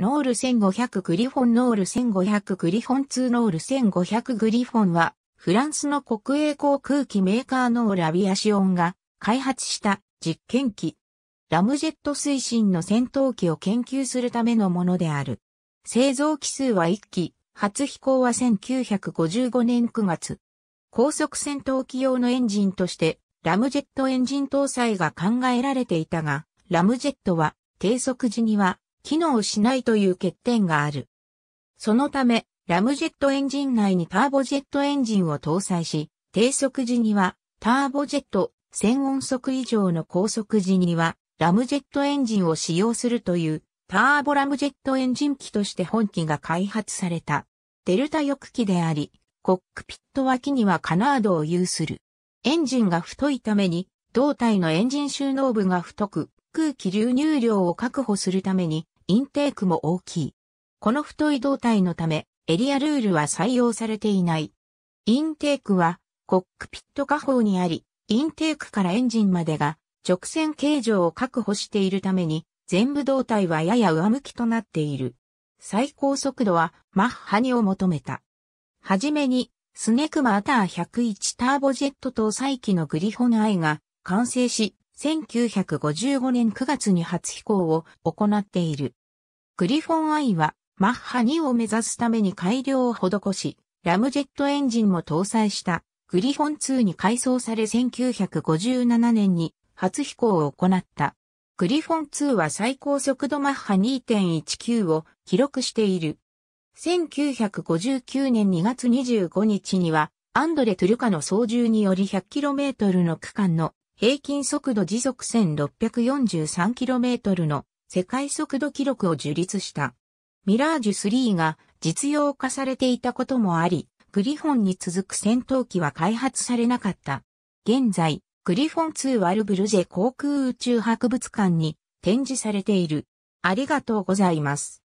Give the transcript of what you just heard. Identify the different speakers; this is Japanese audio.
Speaker 1: ノール1500グリフォンノール1500グリフォン2ノール1500グリフォンは、フランスの国営航空機メーカーノールアビアシオンが開発した実験機。ラムジェット推進の戦闘機を研究するためのものである。製造機数は1機、初飛行は1955年9月。高速戦闘機用のエンジンとして、ラムジェットエンジン搭載が考えられていたが、ラムジェットは低速時には機能しないという欠点がある。そのため、ラムジェットエンジン内にターボジェットエンジンを搭載し、低速時にはターボジェット、1000音速以上の高速時にはラムジェットエンジンを使用するというターボラムジェットエンジン機として本機が開発された。デルタ翼機であり、コックピット脇にはカナードを有する。エンジンが太いために、胴体のエンジン収納部が太く、空気流入量を確保するために、インテークも大きい。この太い胴体のため、エリアルールは採用されていない。インテークは、コックピット下方にあり、インテークからエンジンまでが直線形状を確保しているために、全部胴体はやや上向きとなっている。最高速度はマッハ2を求めた。はじめに、スネクマーター101ターボジェット搭載機のグリホンアイが完成し、1955年9月に初飛行を行っている。グリフォン I はマッハ2を目指すために改良を施し、ラムジェットエンジンも搭載したグリフォン2に改装され1957年に初飛行を行った。グリフォン2は最高速度マッハ2.19を記録している。1959年2月25日にはアンドレ・トゥルカの操縦により 100km の区間の平均速度時速 1643km の世界速度記録を樹立した。ミラージュ3が実用化されていたこともあり、グリフォンに続く戦闘機は開発されなかった。現在、グリフォン2ワルブルジェ航空宇宙博物館に展示されている。ありがとうございます。